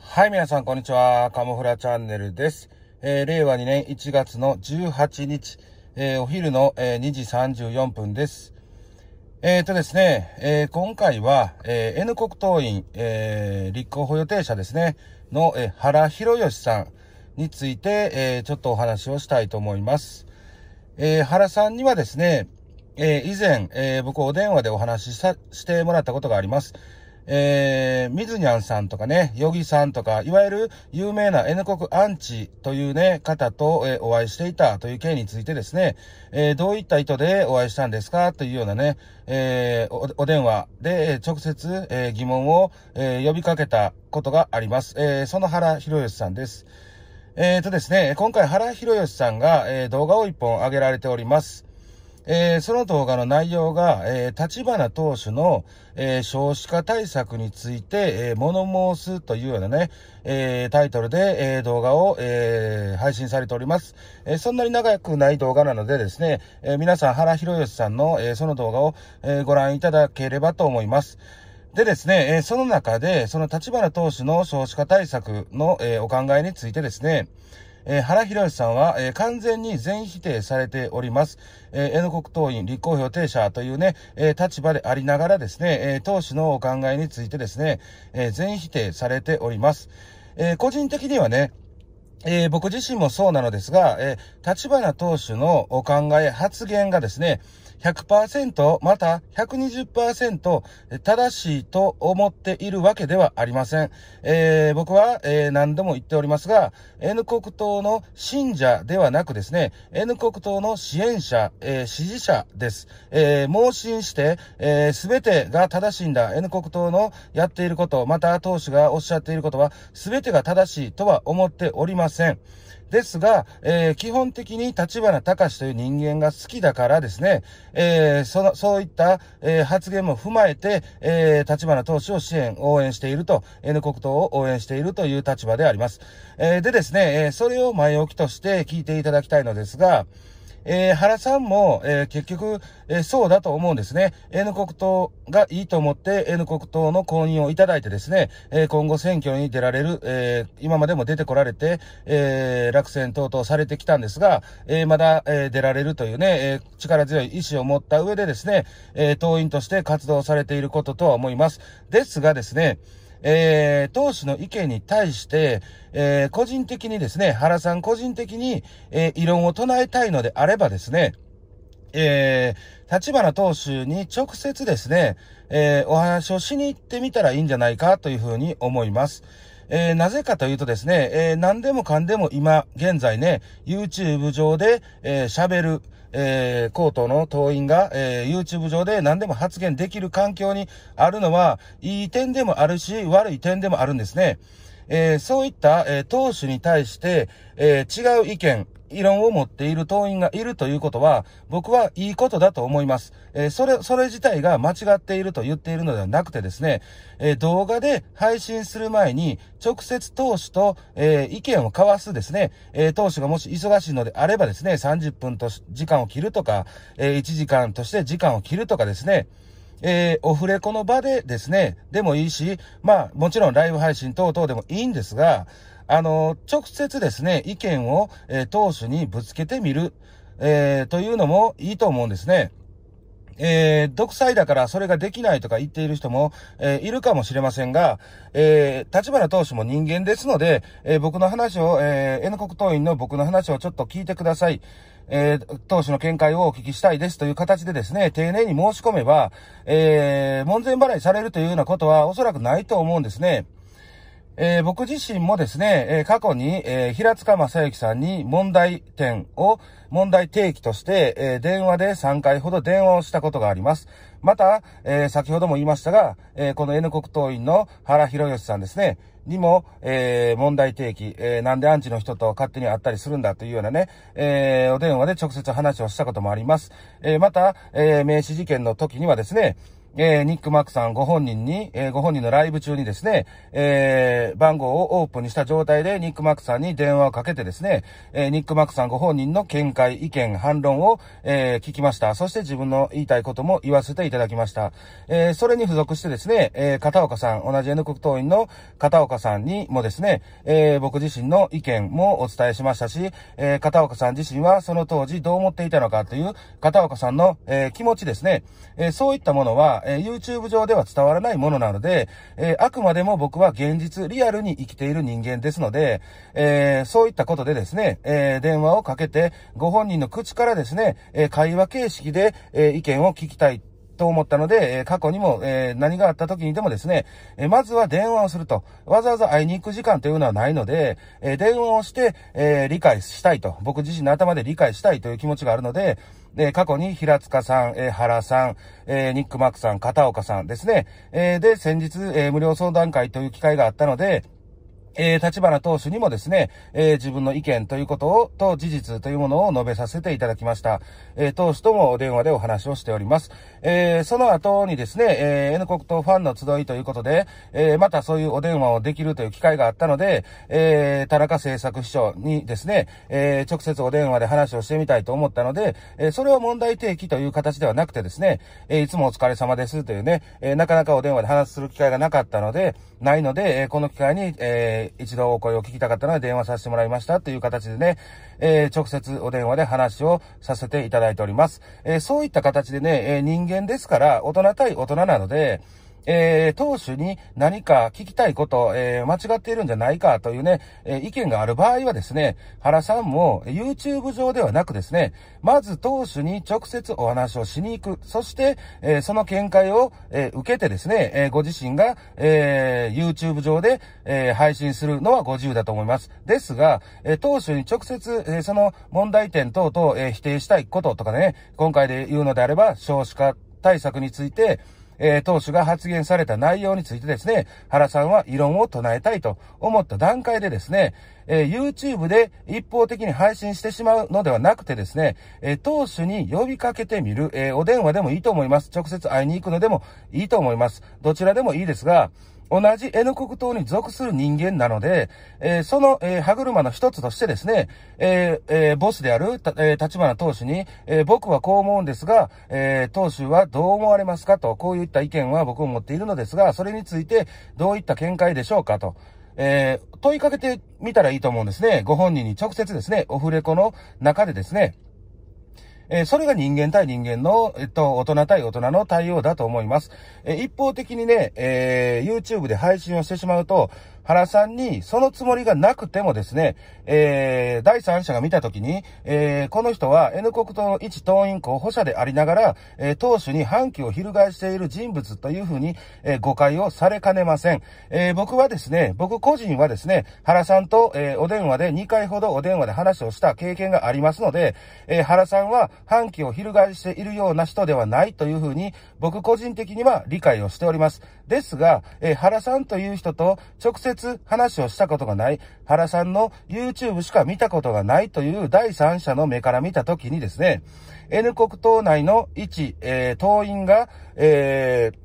はい、皆さん、こんにちは。カモフラチャンネルです。えー、令和2年1月の18日、えー、お昼の、えー、2時34分です。えっ、ー、とですね、えー、今回は、えー、N 国党員、えー、立候補予定者ですね、の、えー、原博義さんについて、えー、ちょっとお話をしたいと思います。えー、原さんにはですね、えー、以前、えー、僕お電話でお話しさしてもらったことがあります。えー、ミズニャンさんとかね、ヨギさんとか、いわゆる有名な N 国アンチというね、方と、えー、お会いしていたという件についてですね、えー、どういった意図でお会いしたんですかというようなね、えー、お電話で直接、えー、疑問を、えー、呼びかけたことがあります。えー、その原博義さんです。えーとですね、今回原博義さんが、えー、動画を一本上げられております。えー、その動画の内容が、えー、立花党首の、えー、少子化対策について、えー、物申すというようなね、えー、タイトルで、えー、動画を、えー、配信されております、えー。そんなに長くない動画なのでですね、えー、皆さん原博義さんの、えー、その動画を、えー、ご覧いただければと思います。でですね、えー、その中で、その立花党首の少子化対策の、えー、お考えについてですね、えー、原博さんは、えー、完全に全否定されております。えー、N 国党員立候補予定者というね、えー、立場でありながらですね、えー、党首のお考えについてですね、えー、全否定されております。えー、個人的にはね、えー、僕自身もそうなのですが、えー、立花党首のお考え、発言がですね、100%また120%正しいと思っているわけではありません。えー、僕は、えー、何度も言っておりますが、N 国党の信者ではなくですね、N 国党の支援者、えー、支持者です。えー、盲信して、えー、てが正しいんだ。N 国党のやっていること、また党首がおっしゃっていることはすべてが正しいとは思っておりません。ですが、えー、基本的に立花隆という人間が好きだからですね、えー、その、そういった、えー、発言も踏まえて、えー、立花投手を支援、応援していると、N 国党を応援しているという立場であります。えー、でですね、えー、それを前置きとして聞いていただきたいのですが、えー、原さんも、えー、結局、えー、そうだと思うんですね。N 国党がいいと思って、N 国党の公認をいただいてですね、えー、今後選挙に出られる、えー、今までも出てこられて、えー、落選等々されてきたんですが、えー、まだ、えー、出られるというね、えー、力強い意志を持った上でですね、えー、党員として活動されていることとは思います。ですがですね、えー、主の意見に対して、えー、個人的にですね、原さん個人的に、えー、異論を唱えたいのであればですね、えー、立花党首に直接ですね、えー、お話をしに行ってみたらいいんじゃないかというふうに思います。えー、なぜかというとですね、えー、何でもかんでも今、現在ね、YouTube 上で、えー、喋る、えー、コーの党員が、えー、YouTube 上で何でも発言できる環境にあるのは、いい点でもあるし、悪い点でもあるんですね。えー、そういった、えー、党首に対して、えー、違う意見、異論を持っている党員がいるということは、僕はいいことだと思います。えー、それ、それ自体が間違っていると言っているのではなくてですね、えー、動画で配信する前に、直接党首と、えー、意見を交わすですね、え党首がもし忙しいのであればですね、30分と時間を切るとか、え1時間として時間を切るとかですね、えー、オフレコの場でですね、でもいいし、まあ、もちろんライブ配信等々でもいいんですが、あの、直接ですね、意見を、えー、当主にぶつけてみる、えー、というのもいいと思うんですね。えー、独裁だからそれができないとか言っている人も、えー、いるかもしれませんが、えー、立花党首も人間ですので、え僕の話を、え N 国党員の僕の話をちょっと聞いてください。えー、当主の見解をお聞きしたいですという形でですね、丁寧に申し込めば、えー、門前払いされるというようなことはおそらくないと思うんですね。えー、僕自身もですね、えー、過去に、えー、平塚正幸さんに問題点を問題提起として、え電話で3回ほど電話をしたことがあります。また、え先ほども言いましたが、えこの N 国党員の原博義さんですね、にも、えー、問題提起、えー、なんでアンチの人と勝手に会ったりするんだというようなね、えー、お電話で直接話をしたこともあります。えまた、え名刺事件の時にはですね、えー、ニック・マックさんご本人に、えー、ご本人のライブ中にですね、えー、番号をオープンにした状態でニック・マックさんに電話をかけてですね、えニック・マックさんご本人の見解、意見、反論を、え聞きました。そして自分の言いたいことも言わせていただきました。えそれに付属してですね、え片岡さん、同じ N 国党員の片岡さんにもですね、え僕自身の意見もお伝えしましたし、え片岡さん自身はその当時どう思っていたのかという片岡さんの、え気持ちですね、えそういったものは、えー、YouTube 上では伝わらないものなので、えー、あくまでも僕は現実、リアルに生きている人間ですので、えー、そういったことでですね、え電話をかけて、ご本人の口からですね、え会話形式で、え意見を聞きたい。と思ったので、え過去にも、え何があった時にでもですね、えまずは電話をすると。わざわざ会いに行く時間というのはないので、え電話をして、え理解したいと。僕自身の頭で理解したいという気持ちがあるので、で、過去に平塚さん、え原さん、えニックマックさん、片岡さんですね。えで、先日、え無料相談会という機会があったので、えー、立花党首にもですね、えー、自分の意見ということを、と事実というものを述べさせていただきました。えー、党首ともお電話でお話をしております。えー、その後にですね、えー、N 国党ファンの集いということで、えー、またそういうお電話をできるという機会があったので、えー、田中政策秘書にですね、えー、直接お電話で話をしてみたいと思ったので、えー、それは問題提起という形ではなくてですね、えー、いつもお疲れ様ですというね、えー、なかなかお電話で話する機会がなかったので、ないので、えー、この機会に、えーえ一度お声を聞きたかったので電話させてもらいましたという形でね、えー、直接お電話で話をさせていただいております。えー、そういった形でね、え人間ですから、大人対大人なので、えー、当主に何か聞きたいこと、えー、間違っているんじゃないかというね、え意見がある場合はですね、原さんも YouTube 上ではなくですね、まず当主に直接お話をしに行く。そして、えその見解を、え受けてですね、えご自身が、え YouTube 上で、え配信するのはご自由だと思います。ですが、え当主に直接、えその問題点等々、え否定したいこととかね、今回で言うのであれば、少子化対策について、えー、党首が発言された内容についてですね、原さんは異論を唱えたいと思った段階でですね、えー、YouTube で一方的に配信してしまうのではなくてですね、えー、党首に呼びかけてみる、えー、お電話でもいいと思います。直接会いに行くのでもいいと思います。どちらでもいいですが、同じ N 国党に属する人間なので、えー、その、えー、歯車の一つとしてですね、えーえー、ボスである、えー、立花党首に、えー、僕はこう思うんですが、えー、党首はどう思われますかと、こういった意見は僕も持っているのですが、それについてどういった見解でしょうかと。えー、問いかけてみたらいいと思うんですね。ご本人に直接ですね、オフレコの中でですね、えー、それが人間対人間の、えっと、大人対大人の対応だと思います。えー、一方的にね、えー、YouTube で配信をしてしまうと、原さんに、そのつもりがなくてもですね、えー、第三者が見たときに、えー、この人は N 国党の一党員候補者でありながら、えー、党首に反旗を翻している人物というふうに、えー、誤解をされかねません。えー、僕はですね、僕個人はですね、原さんと、えー、お電話で2回ほどお電話で話をした経験がありますので、えー、原さんは反旗を翻しているような人ではないというふうに、僕個人的には理解をしております。ですが、えー、原さんという人と直接接話をしたことがない、原さんの YouTube しか見たことがないという第三者の目から見たときにですね、N 国党内の一、えー、党員が、えー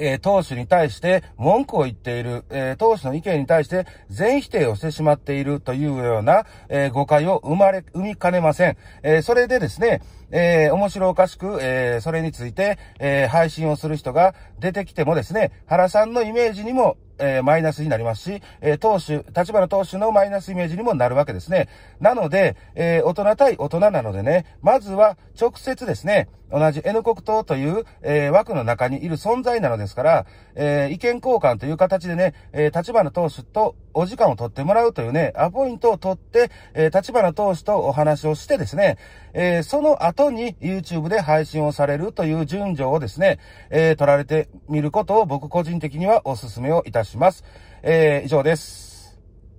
え党首に対して文句を言っている、え党首の意見に対して全否定をしてしまっているというような、え誤解を生まれ、生みかねません。えそれでですね、え面白おかしく、えそれについて、え配信をする人が出てきてもですね、原さんのイメージにもえー、マイナスになりますし、えー、投手、立花投手のマイナスイメージにもなるわけですね。なので、えー、大人対大人なのでね、まずは直接ですね、同じ N 国党という、えー、枠の中にいる存在なのですから、えー、意見交換という形でね、えー、立花投手とお時間を取ってもらうというね、アポイントを取って、え立花投手とお話をしてですね、えその後に YouTube で配信をされるという順序をですね、え取られてみることを僕個人的にはお勧めをいたします。します。えー、以上です。